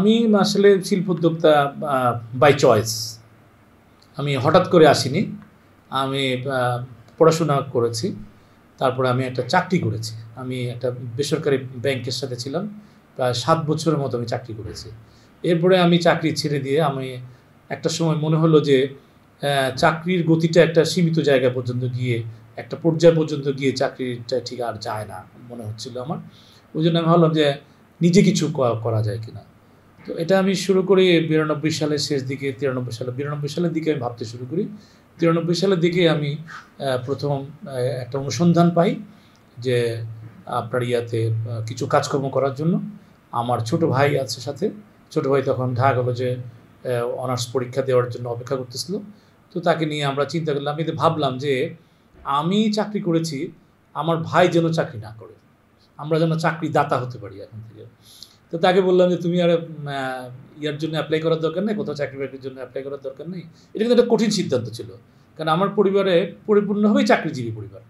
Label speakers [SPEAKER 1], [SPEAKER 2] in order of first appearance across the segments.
[SPEAKER 1] আমি আসলে শিল্পোদ্যোক্তা by choice আমি হঠাৎ করে আসিনি আমি পড়াশোনা করেছি তারপরে আমি একটা চাকরি করেছি আমি একটা বেসরকারি ব্যাংকের সাথে ছিলাম প্রায় সাত বছরের মতো আমি চাকরি করেছি এরপরে আমি চাকরি ছেড়ে দিয়ে আমি একটা সময় মনে হলো যে চাকরির গতিটা একটা সীমিত জায়গা পর্যন্ত গিয়ে একটা পর্যায় পর্যন্ত গিয়ে চাকরিটা ঠিক আর যায় না মনে হচ্ছিল আমার ওই জন্য আমি ভাবলাম যে নিজে কিছু করা যায় কিনা তো এটা আমি শুরু করি বিরানব্বই সালের শেষ দিকে তিরানব্বই সালে বিরানব্বই সালের দিকে আমি ভাবতে শুরু করি তিরানব্বই সালের দিকে আমি প্রথম একটা অনুসন্ধান পাই যে আপনার ইয়াতে কিছু কাজকর্ম করার জন্য আমার ছোট ভাই আছে সাথে ছোট ভাই তখন ঢাকা কলেজে অনার্স পরীক্ষা দেওয়ার জন্য অপেক্ষা করতেছিল তো তাকে নিয়ে আমরা চিন্তা করলাম আমি ভাবলাম যে আমি চাকরি করেছি আমার ভাই যেন চাকরি না করে আমরা যেন চাকরি দাতা হতে পারি এখন থেকে তো তাকে বললাম যে তুমি আর ইয়ার জন্য অ্যাপ্লাই করার দরকার নেই কোথাও চাকরি বাকরির জন্য অ্যাপ্লাই করার দরকার নেই এটা কিন্তু একটা কঠিন সিদ্ধান্ত ছিল কারণ আমার পরিবারে পরিপূর্ণভাবেই চাকরিজীবী পরিবার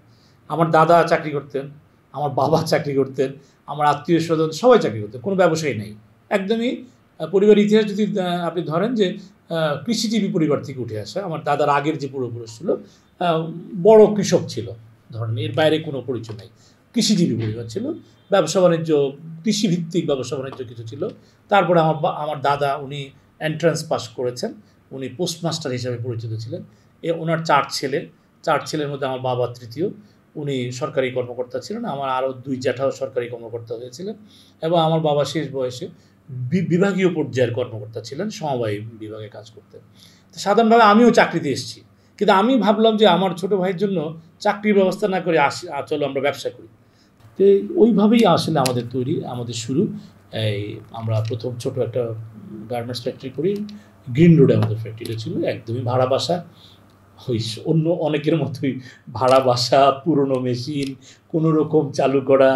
[SPEAKER 1] আমার দাদা চাকরি করতেন আমার বাবা চাকরি করতেন আমার আত্মীয় স্বজন সবাই চাকরি করতেন কোনো ব্যবসায়ী নেই একদমই পরিবার ইতিহাস যদি আপনি ধরেন যে কৃষিজীবী পরিবার থেকে উঠে আসা আমার দাদার আগের যে পূর্বপুরুষ ছিল বড় কৃষক ছিল ধরেন এর বাইরে কোনো পরিচয় নেই কৃষিজীবী পরিবার ছিল ব্যবসা বাণিজ্য কৃষিভিত্তিক ব্যবসা বাণিজ্য কিছু ছিল তারপরে আমার আমার দাদা উনি এন্ট্রান্স পাস করেছেন উনি পোস্টমাস্টার হিসাবে পরিচিত ছিলেন এ ওনার চার ছেলে চার ছেলের মধ্যে আমার বাবা তৃতীয় উনি সরকারি কর্মকর্তা ছিলেন আমার আরও দুই জ্যাঠাও সরকারি কর্মকর্তা হয়েছিলেন এবং আমার বাবা শেষ বয়সে বিভাগীয় পর্যায়ের কর্মকর্তা ছিলেন সমবায় বিভাগে কাজ করতেন তো সাধারণভাবে আমিও চাকরিতে এসেছি কিন্তু আমি ভাবলাম যে আমার ছোট ভাইয়ের জন্য চাকরির ব্যবস্থা না করে আসি চলো আমরা ব্যবসা করি তো ওইভাবেই আসলে আমাদের তৈরি আমাদের শুরু এই আমরা প্রথম ছোট একটা গার্মেন্টস ফ্যাক্টরি করি গ্রিন রোডে আমাদের ফ্যাক্টরিটা ছিল একদমই ভাড়া বাসা ওই অন্য অনেকের মতোই ভাড়া বাসা পুরনো মেশিন কোনো রকম চালু করা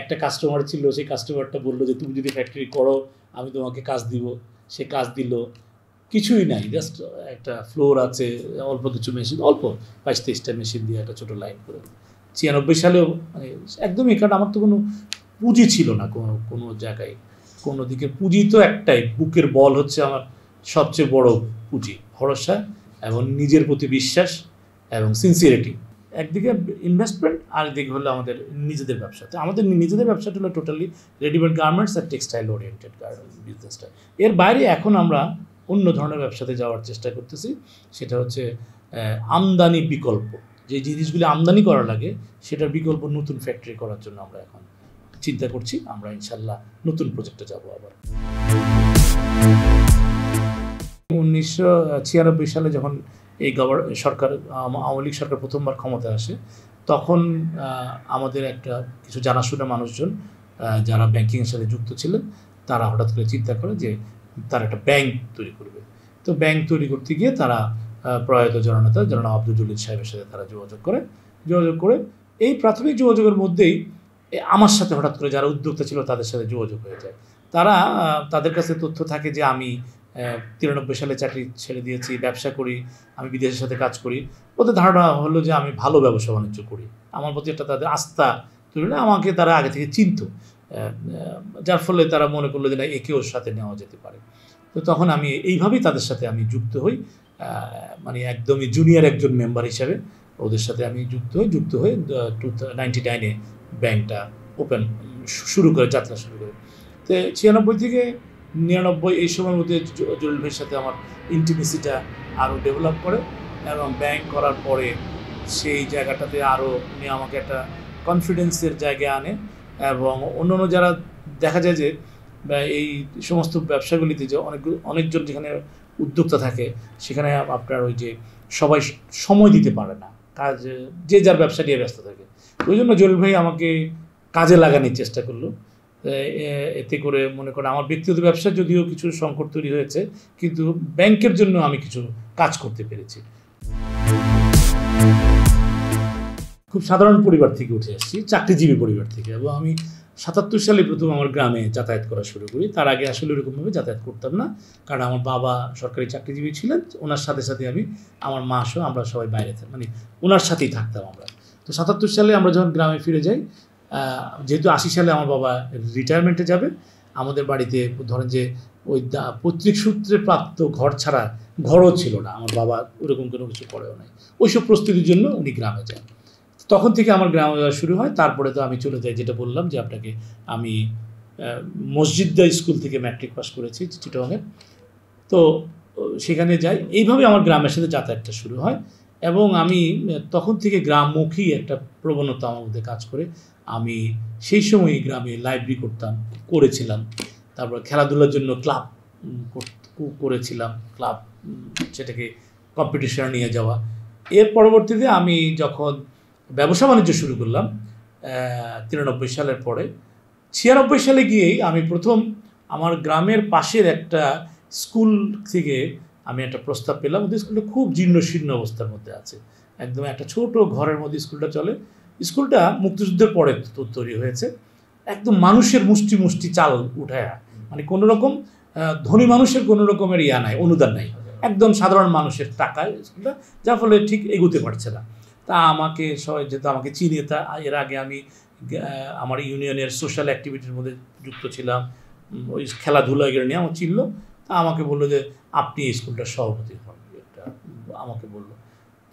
[SPEAKER 1] একটা কাস্টমার ছিল সেই কাস্টমারটা বললো যে তুমি যদি ফ্যাক্টরি করো আমি তোমাকে কাজ দিব সে কাজ দিল কিছুই নাই জাস্ট একটা ফ্লোর আছে অল্প কিছু মেশিন অল্প বাইশ তেইশটা মেশিন দিয়ে একটা ছোটো লাইন করে ছিয়ানব্বই সালেও মানে একদমই কারণ আমার তো কোনো পুঁজি ছিল না কোনো কোনো জায়গায় কোনো দিকে পুঁজি তো একটাই বুকের বল হচ্ছে আমার সবচেয়ে বড় পুঁজি ভরসা এবং নিজের প্রতি বিশ্বাস এবং সিনসিয়ারিটি একদিকে ইনভেস্টমেন্ট আর একদিকে হলো আমাদের নিজেদের ব্যবসা তো আমাদের নিজেদের ব্যবসাটা হলো টোটালি রেডিমেড গার্মেন্টস আর টেক্সটাইল ওরিয়েন্টেড বিজনেসটা এর বাইরে এখন আমরা অন্য ধরনের ব্যবসাতে যাওয়ার চেষ্টা করতেছি সেটা হচ্ছে আমদানি বিকল্প যে জিনিসগুলি আমদানি করা লাগে সেটার বিকল্প নতুন ফ্যাক্টরি করার জন্য আমরা এখন চিন্তা করছি আমরা ইনশাল্লাহ নতুন প্রজেক্টে যাব আবার উনিশশো ছিয়ানব্বই সালে যখন এই গভর্ন সরকার আওয়ামী লীগ সরকার প্রথমবার ক্ষমতায় আসে তখন আমাদের একটা কিছু জানাশোনা মানুষজন যারা ব্যাংকিংয়ের সাথে যুক্ত ছিলেন তারা হঠাৎ করে চিন্তা করে যে তারা একটা ব্যাংক তৈরি করবে তো ব্যাংক তৈরি করতে গিয়ে তারা প্রয়াত জননেতা জনানা আব্দুল জলিদ সাহেবের সাথে তারা যোগাযোগ করে যোগাযোগ করে এই প্রাথমিক যোগাযোগের মধ্যেই আমার সাথে হঠাৎ করে যারা উদ্যোক্তা ছিল তাদের সাথে যোগাযোগ হয়ে যায় তারা তাদের কাছে তথ্য থাকে যে আমি তিরানব্বই সালে চাকরি ছেড়ে দিয়েছি ব্যবসা করি আমি বিদেশের সাথে কাজ করি ওদের ধারণা হলো যে আমি ভালো ব্যবসা বাণিজ্য করি আমার প্রতি একটা তাদের আস্থা তুললে আমাকে তারা আগে থেকে চিনত যার ফলে তারা মনে করলো যে না একেও সাথে নেওয়া যেতে পারে তো তখন আমি এইভাবেই তাদের সাথে আমি যুক্ত হই মানে একদমই জুনিয়র একজন মেম্বার হিসাবে ওদের সাথে আমি যুক্ত হয়ে যুক্ত হয়ে টু নাইনটি নাইনে ব্যাংকটা ওপেন শুরু করে যাত্রা শুরু করে তো ছিয়ানব্বই থেকে নিরানব্বই এই সময়ের মধ্যে জরুল ভাইয়ের সাথে আমার ইন্টিমেসিটা আরও ডেভেলপ করে এবং ব্যাংক করার পরে সেই জায়গাটাতে আরও উনি আমাকে একটা কনফিডেন্সের জায়গায় আনে এবং অন্য যারা দেখা যায় যে বা এই সমস্ত ব্যবসাগুলিতে যে অনেক অনেকজন যেখানে উদ্যোক্তা থাকে সেখানে আপনার ওই যে সবাই সময় দিতে পারে না কাজ যে যার ব্যবসা নিয়ে ব্যস্ত থাকে ওই জন্য জলিল ভাই আমাকে কাজে লাগানোর চেষ্টা করলো এতে করে মনে করেন আমার ব্যক্তিগত ব্যবসা যদিও কিছু সংকট তৈরি হয়েছে কিন্তু ব্যাংকের জন্য আমি কিছু কাজ করতে পেরেছি খুব সাধারণ পরিবার থেকে উঠে আসছি চাকরিজীবী পরিবার থেকে এবং আমি সাতাত্তর সালে প্রথম আমার গ্রামে যাতায়াত করা শুরু করি তার আগে আসলে ওরকমভাবে যাতায়াত করতাম না কারণ আমার বাবা সরকারি চাকরিজীবী ছিলেন ওনার সাথে সাথে আমি আমার মা সহ আমরা সবাই বাইরে থাকি মানে ওনার সাথেই থাকতাম আমরা তো সাতাত্তর সালে আমরা যখন গ্রামে ফিরে যাই যেহেতু আশি সালে আমার বাবা রিটায়ারমেন্টে যাবে আমাদের বাড়িতে ধরেন যে ওই পৈতৃক সূত্রে প্রাপ্ত ঘর ছাড়া ঘরও ছিল না আমার বাবা ওরকম কোনো কিছু করেও নাই ওইসব প্রস্তুতির জন্য উনি গ্রামে যান তখন থেকে আমার গ্রামে যাওয়া শুরু হয় তারপরে তো আমি চলে যাই যেটা বললাম যে আপনাকে আমি মসজিদদা স্কুল থেকে ম্যাট্রিক পাস করেছি চিটংয়ের তো সেখানে যাই এইভাবে আমার গ্রামের সাথে যাতায়াতটা শুরু হয় এবং আমি তখন থেকে গ্রামমুখী একটা প্রবণতা আমার মধ্যে কাজ করে আমি সেই সময় গ্রামে লাইব্রেরি করতাম করেছিলাম তারপর খেলাধুলার জন্য ক্লাব করেছিলাম ক্লাব সেটাকে কম্পিটিশনে নিয়ে যাওয়া এর পরবর্তীতে আমি যখন ব্যবসা বাণিজ্য শুরু করলাম তিরানব্বই সালের পরে ছিয়ানব্বই সালে গিয়েই আমি প্রথম আমার গ্রামের পাশের একটা স্কুল থেকে আমি একটা প্রস্তাব পেলাম ওদের স্কুলটা খুব জীর্ণ শীর্ণ অবস্থার মধ্যে আছে একদম একটা ছোট ঘরের মধ্যে স্কুলটা চলে স্কুলটা মুক্তিযুদ্ধের পরে তৈরি হয়েছে একদম মানুষের মুষ্টি মুষ্টি চাল উঠায়া মানে কোনো রকম ধনী মানুষের কোনো রকমের ইয়া নাই অনুদান নাই একদম সাধারণ মানুষের টাকায় স্কুলটা যার ফলে ঠিক এগুতে পারছে না তা আমাকে সবাই যেহেতু আমাকে চিনে তা এর আগে আমি আমার ইউনিয়নের সোশ্যাল অ্যাক্টিভিটির মধ্যে যুক্ত ছিলাম ওই খেলাধুলা এগুলো নিয়ে আমার চিনল তা আমাকে বললো যে আপনি এই স্কুলটার সভাপতি হন একটা আমাকে বললো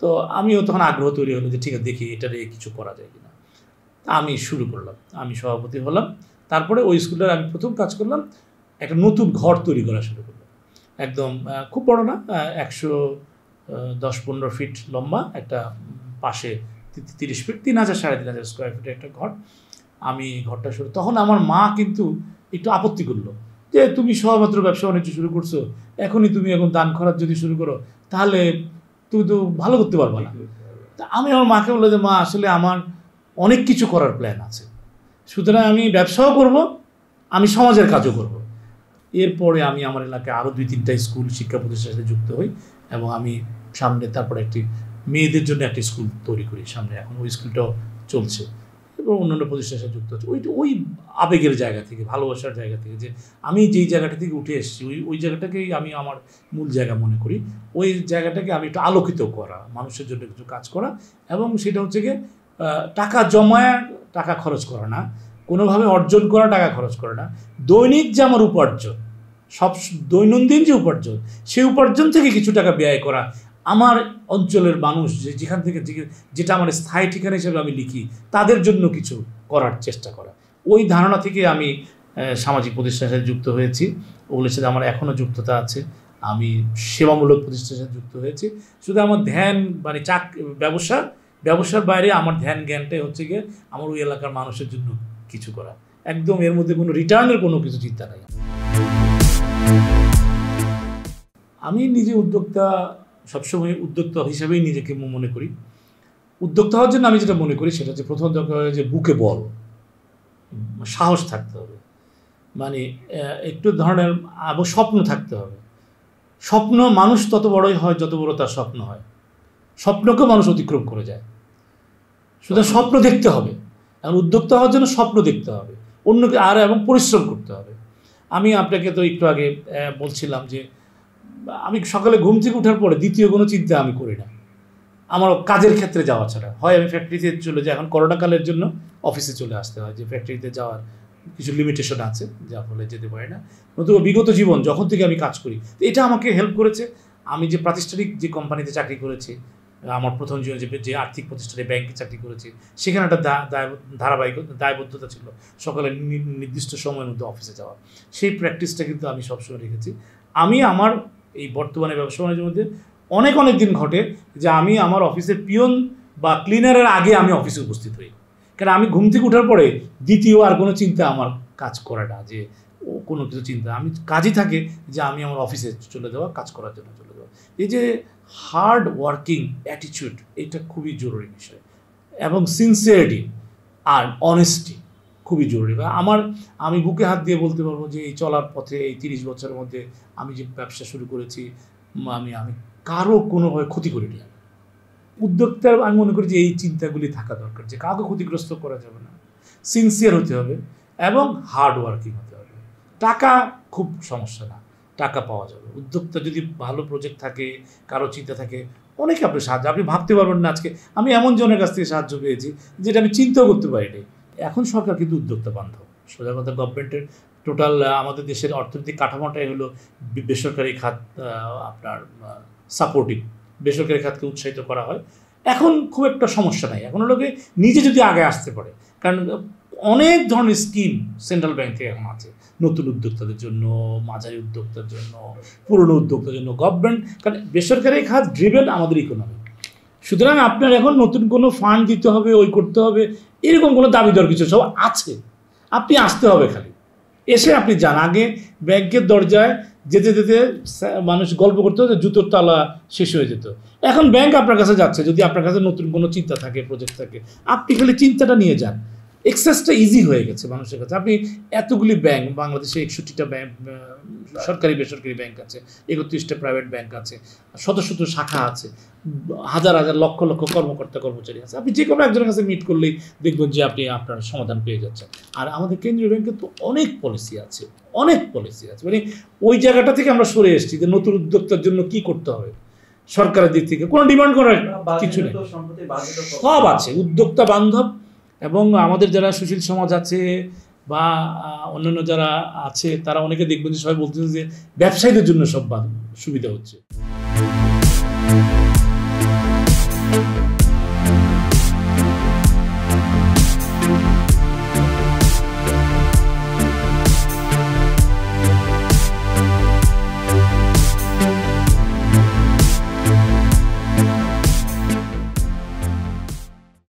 [SPEAKER 1] তো আমিও তখন আগ্রহ তৈরি হলো যে ঠিক আছে দেখি এটা নিয়ে কিছু করা যায় কিনা আমি শুরু করলাম আমি সভাপতি হলাম তারপরে ওই স্কুলটার আমি প্রথম কাজ করলাম একটা নতুন ঘর তৈরি করা শুরু করলাম একদম খুব বড় না একশো দশ পনেরো ফিট লম্বা একটা পাশে তিরিশ ফিট তিন হাজার সাড়ে তিন হাজার স্কোয়ার ফিটের একটা ঘর আমি ঘরটা শুরু তখন আমার মা কিন্তু একটু আপত্তি করলো যে তুমি সবমাত্র ব্যবসা বাণিজ্য শুরু করছো এখনই তুমি এখন দান খরাজ যদি শুরু করো তাহলে তুমি তো ভালো করতে পারবো না তা আমি আমার মাকে বললো যে মা আসলে আমার অনেক কিছু করার প্ল্যান আছে সুতরাং আমি ব্যবসাও করব আমি সমাজের কাজও করব এরপরে আমি আমার এলাকায় আরও দুই তিনটা স্কুল শিক্ষা প্রতিষ্ঠানের সাথে যুক্ত হই এবং আমি সামনে তারপরে একটি মেয়েদের জন্য একটা স্কুল তৈরি করি সামনে এখন ওই স্কুলটাও চলছে এবং অন্যান্য প্রতিষ্ঠানের সাথে যুক্ত আছে ওই ওই আবেগের জায়গা থেকে ভালোবাসার জায়গা থেকে যে আমি যেই জায়গাটা থেকে উঠে এসেছি ওই ওই জায়গাটাকেই আমি আমার মূল জায়গা মনে করি ওই জায়গাটাকে আমি একটু আলোকিত করা মানুষের জন্য কিছু কাজ করা এবং সেটা হচ্ছে গিয়ে টাকা জমায় টাকা খরচ করা না কোনোভাবে অর্জন করা টাকা খরচ করে না দৈনিক যে আমার উপার্জন সব দৈনন্দিন যে উপার্জন সেই উপার্জন থেকে কিছু টাকা ব্যয় করা আমার অঞ্চলের মানুষ যে যেখান থেকে যেটা আমার স্থায়ী ঠিকানা হিসেবে আমি লিখি তাদের জন্য কিছু করার চেষ্টা করা ওই ধারণা থেকে আমি সামাজিক প্রতিষ্ঠানের সাথে যুক্ত হয়েছি ওগুলোর সাথে আমার এখনও যুক্ততা আছে আমি সেবামূলক প্রতিষ্ঠানের সাথে যুক্ত হয়েছি শুধু আমার ধ্যান মানে চাক ব্যবসা ব্যবসার বাইরে আমার ধ্যান জ্ঞানটাই হচ্ছে গিয়ে আমার ওই এলাকার মানুষের জন্য কিছু করা একদম এর মধ্যে কোনো রিটার্নের কোনো কিছু চিন্তা নাই আমি নিজে উদ্যোক্তা সবসময় উদ্যোক্তা হিসেবেই নিজেকে মনে করি উদ্যোক্তা হওয়ার জন্য আমি যেটা মনে করি সেটা হচ্ছে প্রথম দরকার যে বুকে বল সাহস থাকতে হবে মানে একটু ধরনের আবার স্বপ্ন থাকতে হবে স্বপ্ন মানুষ তত বড়ই হয় যত বড় তার স্বপ্ন হয় স্বপ্নকে মানুষ অতিক্রম করে যায় সুতরাং স্বপ্ন দেখতে হবে এবং উদ্যোক্তা হওয়ার জন্য স্বপ্ন দেখতে হবে অন্যকে আর এবং পরিশ্রম করতে হবে আমি আপনাকে তো একটু আগে বলছিলাম যে আমি সকালে ঘুম থেকে ওঠার পরে দ্বিতীয় কোনো চিন্তা আমি করি না আমার কাজের ক্ষেত্রে যাওয়া ছাড়া হয় আমি ফ্যাক্টরিতে চলে যাই এখন করোনাকালের জন্য অফিসে চলে আসতে হয় যে ফ্যাক্টরিতে যাওয়ার কিছু লিমিটেশন আছে যা ফলে যেতে পারি না নতুন বিগত জীবন যখন থেকে আমি কাজ করি এটা আমাকে হেল্প করেছে আমি যে প্রাতিষ্ঠানিক যে কোম্পানিতে চাকরি করেছি আমার প্রথম জীবন যে যে আর্থিক প্রতিষ্ঠানে ব্যাংকে চাকরি করেছি সেখানে একটা ধারাবাহিক দায়বদ্ধতা ছিল সকালে নির্দিষ্ট সময়ের মধ্যে অফিসে যাওয়া সেই প্র্যাকটিসটা কিন্তু আমি সবসময় রেখেছি আমি আমার এই বর্তমানে ব্যবসা বাণিজ্যের মধ্যে অনেক অনেক দিন ঘটে যে আমি আমার অফিসের পিয়ন বা ক্লিনারের আগে আমি অফিসে উপস্থিত হই কারণ আমি ঘুম থেকে ওঠার পরে দ্বিতীয় আর কোনো চিন্তা আমার কাজ করাটা যে যে কোনো কিছু চিন্তা আমি কাজই থাকে যে আমি আমার অফিসে চলে যাওয়া কাজ করার জন্য চলে যাওয়া এই যে হার্ড ওয়ার্কিং অ্যাটিচিউড এটা খুবই জরুরি বিষয় এবং সিনসিয়ারিটি আর অনেস্টি খুবই জরুরি বা আমার আমি বুকে হাত দিয়ে বলতে পারবো যে এই চলার পথে এই তিরিশ বছরের মধ্যে আমি যে ব্যবসা শুরু করেছি আমি আমি কারো কোনোভাবে ক্ষতি নিলাম উদ্যোক্তার আমি মনে করি যে এই চিন্তাগুলি থাকা দরকার যে কাউকে ক্ষতিগ্রস্ত করা যাবে না সিনসিয়ার হতে হবে এবং হার্ড ওয়ার্কিং হতে হবে টাকা খুব সমস্যা না টাকা পাওয়া যাবে উদ্যোক্তা যদি ভালো প্রজেক্ট থাকে কারো চিন্তা থাকে অনেকে আপনি সাহায্য আপনি ভাবতে পারবেন না আজকে আমি এমন জনের কাছ থেকে সাহায্য পেয়েছি যেটা আমি চিন্তাও করতে পারিনি এখন সরকার কিন্তু উদ্যোক্তা বান্ধব সোজা কথা গভর্নমেন্টের টোটাল আমাদের দেশের অর্থনৈতিক কাঠামোটাই হলো বেসরকারি খাত আপনার সাপোর্টিভ বেসরকারি খাতকে উৎসাহিত করা হয় এখন খুব একটা সমস্যা নাই এখন লোকে নিজে যদি আগে আসতে পারে কারণ অনেক ধরনের স্কিম সেন্ট্রাল ব্যাংক থেকে এখন আছে নতুন উদ্যোক্তাদের জন্য মাঝারি উদ্যোক্তার জন্য পুরনো উদ্যোক্তার জন্য গভর্নমেন্ট কারণ বেসরকারি খাত ড্রিভেন আমাদের ইকোনমি সুতরাং আপনার এখন নতুন কোনো ফান্ড দিতে হবে ওই করতে হবে এরকম কোনো দাবি দর কিছু সব আছে আপনি আসতে হবে খালি এসে আপনি যান আগে ব্যাংকের দরজায় যেতে যেতে মানুষ গল্প করতে হতো জুতোর তালা শেষ হয়ে যেত এখন ব্যাংক আপনার কাছে যাচ্ছে যদি আপনার কাছে নতুন কোনো চিন্তা থাকে প্রজেক্ট থাকে আপনি খালি চিন্তাটা নিয়ে যান এক্সেসটা ইজি হয়ে গেছে মানুষের কাছে আপনি এতগুলি ব্যাংক বাংলাদেশে একষট্টিটা ব্যাংক সরকারি বেসরকারি ব্যাংক আছে একত্রিশটা প্রাইভেট ব্যাংক আছে শত শত শাখা আছে হাজার হাজার লক্ষ লক্ষ কর্মকর্তা কর্মচারী আছে আপনি যে কোনো একজনের কাছে মিট করলেই দেখবেন যে আপনি আপনার সমাধান পেয়ে যাচ্ছেন আর আমাদের কেন্দ্রীয় ব্যাংকে তো অনেক পলিসি আছে অনেক পলিসি আছে মানে ওই জায়গাটা থেকে আমরা সরে এসেছি যে নতুন উদ্যোক্তার জন্য কি করতে হবে সরকারের দিক থেকে কোনো ডিমান্ড করার কিছু নেই সব আছে উদ্যোক্তা বান্ধব এবং আমাদের যারা সুশীল সমাজ আছে বা অন্যান্য যারা আছে তারা অনেকে দেখবেন যে সবাই বলতেছে যে ব্যবসায়ীদের জন্য সব সুবিধা হচ্ছে